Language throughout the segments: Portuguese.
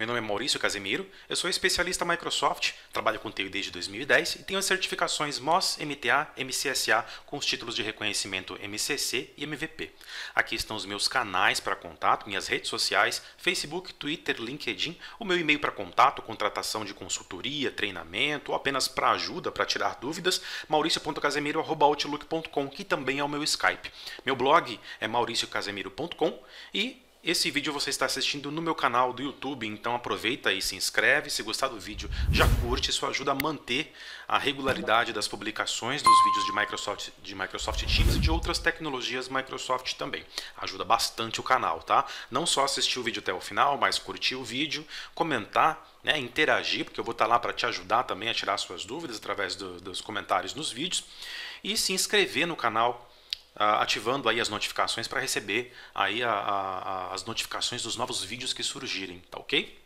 Meu nome é Maurício Casemiro, eu sou especialista Microsoft, trabalho com TI desde 2010 e tenho as certificações MOS, MTA, MCSA com os títulos de reconhecimento MCC e MVP. Aqui estão os meus canais para contato, minhas redes sociais, Facebook, Twitter, LinkedIn, o meu e-mail para contato, contratação de consultoria, treinamento ou apenas para ajuda, para tirar dúvidas, mauricio.casemiro.outlook.com, que também é o meu Skype. Meu blog é mauriciocasemiro.com e esse vídeo você está assistindo no meu canal do YouTube, então aproveita e se inscreve. Se gostar do vídeo, já curte, isso ajuda a manter a regularidade das publicações dos vídeos de Microsoft, de Microsoft Teams e de outras tecnologias Microsoft também. Ajuda bastante o canal, tá? Não só assistir o vídeo até o final, mas curtir o vídeo, comentar, né, interagir, porque eu vou estar lá para te ajudar também a tirar suas dúvidas através do, dos comentários nos vídeos e se inscrever no canal ativando aí as notificações para receber aí a, a, as notificações dos novos vídeos que surgirem, tá ok?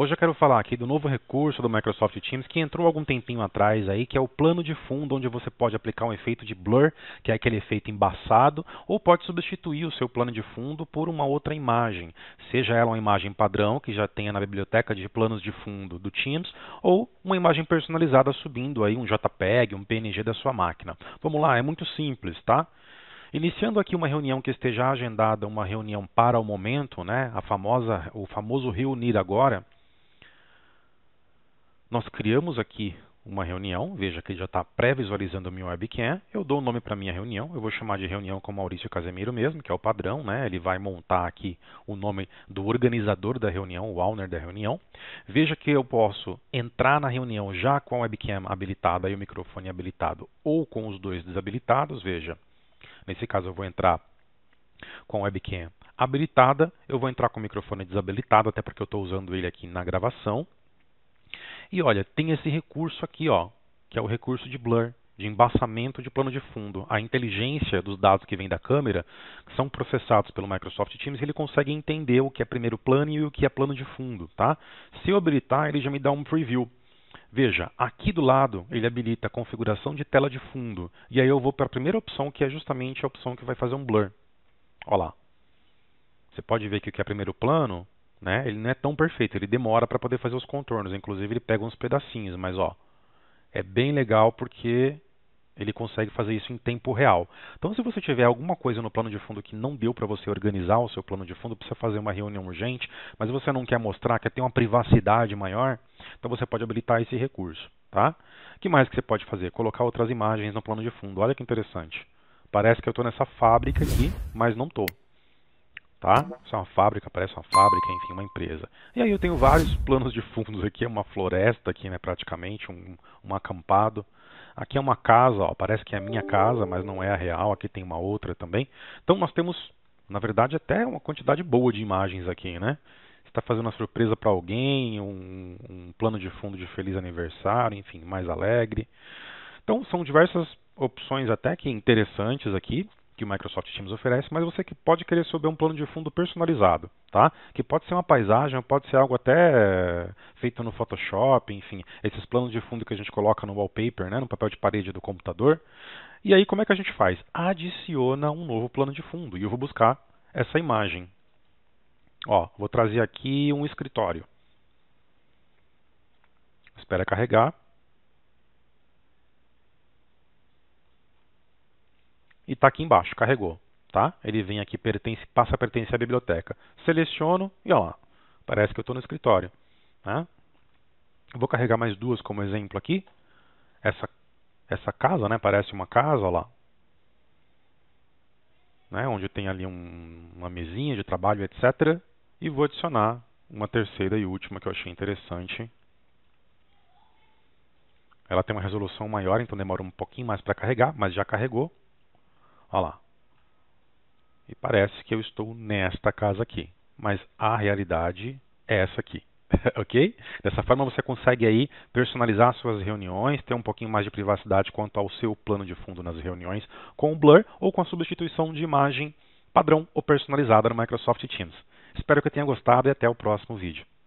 Hoje eu quero falar aqui do novo recurso do Microsoft Teams que entrou algum tempinho atrás aí, que é o plano de fundo, onde você pode aplicar um efeito de blur, que é aquele efeito embaçado, ou pode substituir o seu plano de fundo por uma outra imagem, seja ela uma imagem padrão que já tenha na biblioteca de planos de fundo do Teams, ou uma imagem personalizada subindo aí um JPEG, um PNG da sua máquina. Vamos lá, é muito simples, tá? Iniciando aqui uma reunião que esteja agendada, uma reunião para o momento, né? A famosa, o famoso reunir agora. Nós criamos aqui uma reunião, veja que ele já está pré-visualizando o meu webcam, eu dou o um nome para minha reunião, eu vou chamar de reunião com Maurício Casemiro mesmo, que é o padrão, né? ele vai montar aqui o nome do organizador da reunião, o owner da reunião. Veja que eu posso entrar na reunião já com a webcam habilitada e o microfone habilitado, ou com os dois desabilitados, veja, nesse caso eu vou entrar com a webcam habilitada, eu vou entrar com o microfone desabilitado, até porque eu estou usando ele aqui na gravação, e olha, tem esse recurso aqui, ó, que é o recurso de blur, de embaçamento de plano de fundo. A inteligência dos dados que vem da câmera que são processados pelo Microsoft Teams ele consegue entender o que é primeiro plano e o que é plano de fundo. Tá? Se eu habilitar, ele já me dá um preview. Veja, aqui do lado ele habilita a configuração de tela de fundo. E aí eu vou para a primeira opção, que é justamente a opção que vai fazer um blur. Olha lá. Você pode ver que o que é primeiro plano né? Ele não é tão perfeito, ele demora para poder fazer os contornos, inclusive ele pega uns pedacinhos, mas ó, é bem legal porque ele consegue fazer isso em tempo real. Então, se você tiver alguma coisa no plano de fundo que não deu para você organizar o seu plano de fundo, precisa fazer uma reunião urgente, mas você não quer mostrar, quer ter uma privacidade maior, então você pode habilitar esse recurso. Tá? O que mais que você pode fazer? Colocar outras imagens no plano de fundo. Olha que interessante. Parece que eu estou nessa fábrica aqui, mas não estou tá? Isso é uma fábrica, parece uma fábrica, enfim, uma empresa. E aí eu tenho vários planos de fundos aqui, é uma floresta aqui, né, praticamente, um, um acampado. Aqui é uma casa, ó, parece que é a minha casa, mas não é a real, aqui tem uma outra também. Então nós temos, na verdade, até uma quantidade boa de imagens aqui, né? está fazendo uma surpresa para alguém, um, um plano de fundo de feliz aniversário, enfim, mais alegre. Então são diversas opções até que interessantes aqui que o Microsoft Teams oferece, mas você que pode querer saber um plano de fundo personalizado, tá? Que pode ser uma paisagem, pode ser algo até eh, feito no Photoshop, enfim, esses planos de fundo que a gente coloca no wallpaper, né, no papel de parede do computador. E aí como é que a gente faz? Adiciona um novo plano de fundo e eu vou buscar essa imagem. Ó, vou trazer aqui um escritório. Espera carregar. e está aqui embaixo, carregou. Tá? Ele vem aqui, pertence, passa a pertencer à biblioteca. Seleciono e olha lá, parece que eu estou no escritório. Né? Vou carregar mais duas como exemplo aqui. Essa, essa casa né, parece uma casa, olha lá. Né, onde tem ali um, uma mesinha de trabalho, etc. E vou adicionar uma terceira e última que eu achei interessante. Ela tem uma resolução maior, então demora um pouquinho mais para carregar, mas já carregou. Olha lá. E parece que eu estou nesta casa aqui, mas a realidade é essa aqui. ok? Dessa forma você consegue aí personalizar suas reuniões, ter um pouquinho mais de privacidade quanto ao seu plano de fundo nas reuniões com o Blur ou com a substituição de imagem padrão ou personalizada no Microsoft Teams. Espero que tenha gostado e até o próximo vídeo.